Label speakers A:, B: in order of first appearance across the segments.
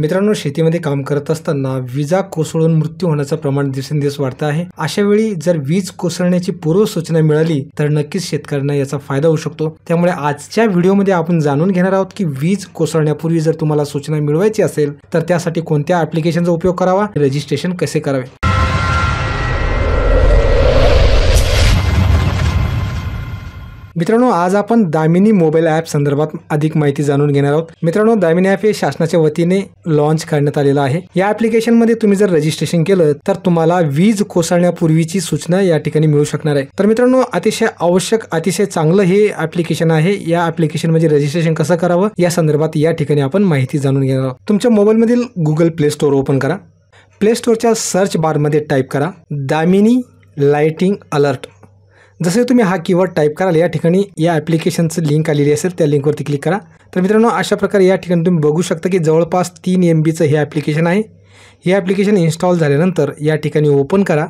A: मित्रांनो शेतीमध्ये काम करत असताना विजा कोसळून मृत्यू होण्याचं प्रमाण दिवसेंदिवस वाढत आहे अशा वेळी जर वीज कोसळण्याची पूर्व सूचना मिळाली तर नक्कीच शेतकऱ्यांना याचा फायदा होऊ शकतो त्यामुळे आजच्या व्हिडिओमध्ये आपण जाणून घेणार आहोत की वीज कोसळण्यापूर्वी जर तुम्हाला सूचना मिळवायची असेल तर त्यासाठी कोणत्या ऍप्लिकेशनचा उपयोग करावा रजिस्ट्रेशन कसे करावे मित्रांनो आज आपण दामिनी मोबाईल ॲप संदर्भात अधिक माहिती जाणून घेणार आहोत मित्रांनो दामिनी ॲप हे शासनाच्या वतीने लॉन्च करण्यात आलेलं आहे या ॲप्लिकेशनमध्ये तुम्ही जर रजिस्ट्रेशन केलं तर तुम्हाला वीज कोसळण्यापूर्वीची सूचना या ठिकाणी मिळू शकणार आहे तर मित्रांनो अतिशय आवश्यक अतिशय चांगलं हे ॲप्लिकेशन आहे या ॲप्लिकेशन मध्ये रजिस्ट्रेशन कसं करावं या संदर्भात या ठिकाणी आपण माहिती जाणून घेणार आहोत तुमच्या मोबाईलमधील गुगल प्ले स्टोअर ओपन करा प्ले स्टोअरच्या सर्च बारमध्ये टाईप करा दामिनी लाइटिंग अलर्ट जसे तुम्ही हा कीवर्ड टाईप कराल या ठिकाणी या ॲप्लिकेशनचं लिंक आलेली असेल त्या लिंकवरती क्लिक करा तर मित्रांनो अशा प्रकारे या ठिकाणी तुम्ही बघू शकता की जवळपास तीन एम बीचं हे ॲप्लिकेशन आहे हे ॲप्लिकेशन इन्स्टॉल झाल्यानंतर या ठिकाणी ओपन करा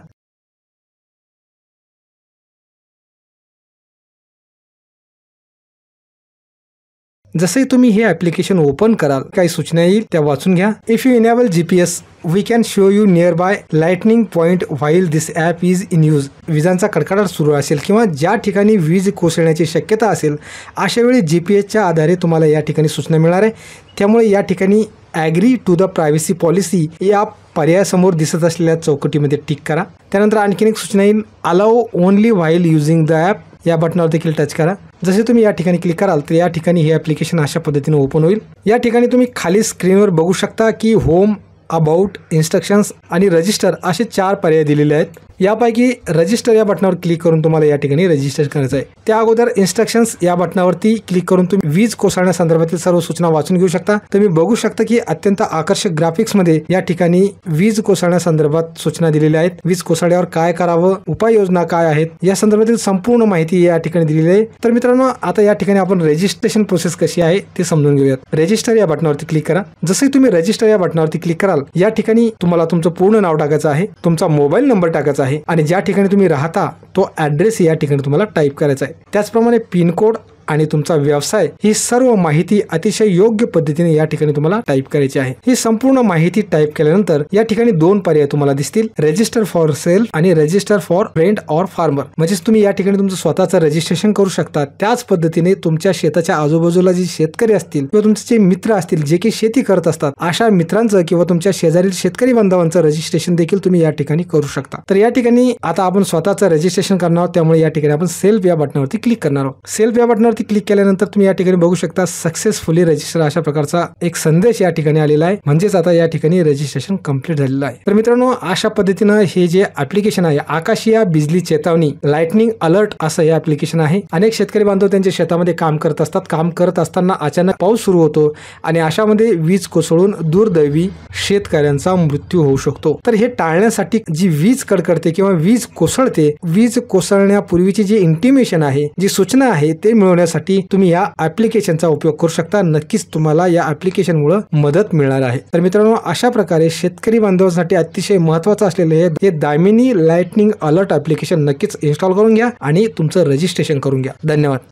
A: जसे तुम्ही हे ॲप्लिकेशन ओपन कराल काही सूचना येईल त्या वाचून घ्या if you enable G P S we can show you nearby lightning point while this app is in use विजांचा कडकडाट सुरू असेल किंवा ज्या ठिकाणी वीज कोसळण्याची शक्यता असेल अशावेळी जी पी एसच्या आधारे तुम्हाला या ठिकाणी सूचना मिळणार आहे त्यामुळे या ठिकाणी agree to the privacy policy या पर्यायासमोर दिसत असलेल्या चौकटीमध्ये टिक करा त्यानंतर आणखीन एक सूचना येईल allow only while using the app या बटनावर देखील टच करा जसे तुम्ही या ठिकाणी क्लिक कराल तर या ठिकाणी हे ॲप्लिकेशन अशा पद्धतीने ओपन होईल या ठिकाणी तुम्ही खाली स्क्रीनवर बघू शकता की होम अबाउट इन्स्ट्रक्शन्स आणि रजिस्टर असे चार पर्याय दिलेले आहेत यापैकी रजिस्टर या बटनावर क्लिक करून तुम्हाला या ठिकाणी रजिस्टर करायचं आहे त्या अगोदर इन्स्ट्रक्शन्स या बटनावरती क्लिक करून तुम्ही वीज कोसळण्यासंदर्भातील सर्व सूचना वाचून घेऊ शकता तुम्ही बघू शकता की अत्यंत आकर्षक ग्राफिक्समध्ये या ठिकाणी वीज कोसळण्यासंदर्भात सूचना दिलेल्या आहेत वीज कोसळल्यावर काय करावं उपाययोजना काय आहेत या संदर्भातील संपूर्ण माहिती या ठिकाणी दिलेली आहे तर मित्रांनो आता या ठिकाणी आपण रजिस्ट्रेशन प्रोसेस कशी आहे ते समजून घेऊयात रजिस्टर या बटनावरती क्लिक करा जसे तुम्ही रजिस्टर या बटनावरती क्लिक कराल या ठिकाणी तुम्हाला तुमचं पूर्ण नाव टाकायचं आहे तुमचा मोबाईल नंबर टाकायचा आहे आणि ज्या ठिकाणी तुम्ही राहता तो ॲड्रेस या ठिकाणी तुम्हाला टाईप करायचा आहे त्याचप्रमाणे पिनकोड आणि तुमचा व्यवसाय ही सर्व माहिती अतिशय योग्य पद्धतीने या ठिकाणी तुम्हाला टाईप करायची आहे ही संपूर्ण माहिती टाईप केल्यानंतर या ठिकाणी दोन पर्याय तुम्हाला दिसतील रजिस्टर फॉर सेल आणि register for rent or farmer म्हणजेच तुम्ही या ठिकाणी तुमचं स्वतःचं रजिस्ट्रेशन करू शकता त्याच पद्धतीने तुमच्या शेताच्या आजूबाजूला जे शेतकरी असतील किंवा तुमचे जे मित्र असतील जे की शेती करत असतात अशा मित्रांचं किंवा तुमच्या शेजारील शेतकरी बांधवांचं रजिस्ट्रेशन देखील तुम्ही या ठिकाणी करू शकता तर या ठिकाणी आता आपण स्वतःचं रजिस्ट्रेशन करणार आहोत त्यामुळे या ठिकाणी आपण सेल्फ या बटनावरती क्लिक करणार आहोत सेल्फ या बटनावरती क्लिक केल्यानंतर तुम्ही या ठिकाणी बघू शकता सक्सेसफुली रजिस्टर अशा प्रकारचा एक संदेश या ठिकाणी आलेला आहे म्हणजेच आता या ठिकाणी रजिस्ट्रेशन कम्प्लीट झालेलं आहे तर मित्रांनो अशा पद्धतीनं हे जे अप्लिकेशन आहे आकाशिया बिजली चेतावणी लाइटनिंग अलर्ट असं हे अप्लिकेशन आहे अनेक शेतकरी बांधव त्यांच्या शेतामध्ये काम करत असतात काम करत असताना अचानक पाऊस सुरू होतो आणि अशामध्ये वीज कोसळून दुर्दैवी शेतकऱ्यांचा मृत्यू होऊ शकतो तर हे टाळण्यासाठी जी वीज कडकडते किंवा वीज कोसळते वीज कोसळण्यापूर्वीची जी इंटिमेशन आहे जी सूचना आहे ते मिळवण्या मिळवण्यासाठी तुम्ही या ऍप्लिकेशनचा उपयोग करू शकता नक्कीच तुम्हाला या ऍप्लिकेशनमुळे मदत मिळणार आहे तर मित्रांनो अशा प्रकारे शेतकरी बांधवांसाठी अतिशय महत्वाचं असलेले हे दामिनी लाइटनिंग अलर्ट ऍप्लिकेशन नक्कीच इन्स्टॉल करून घ्या आणि तुमचं रजिस्ट्रेशन करून घ्या धन्यवाद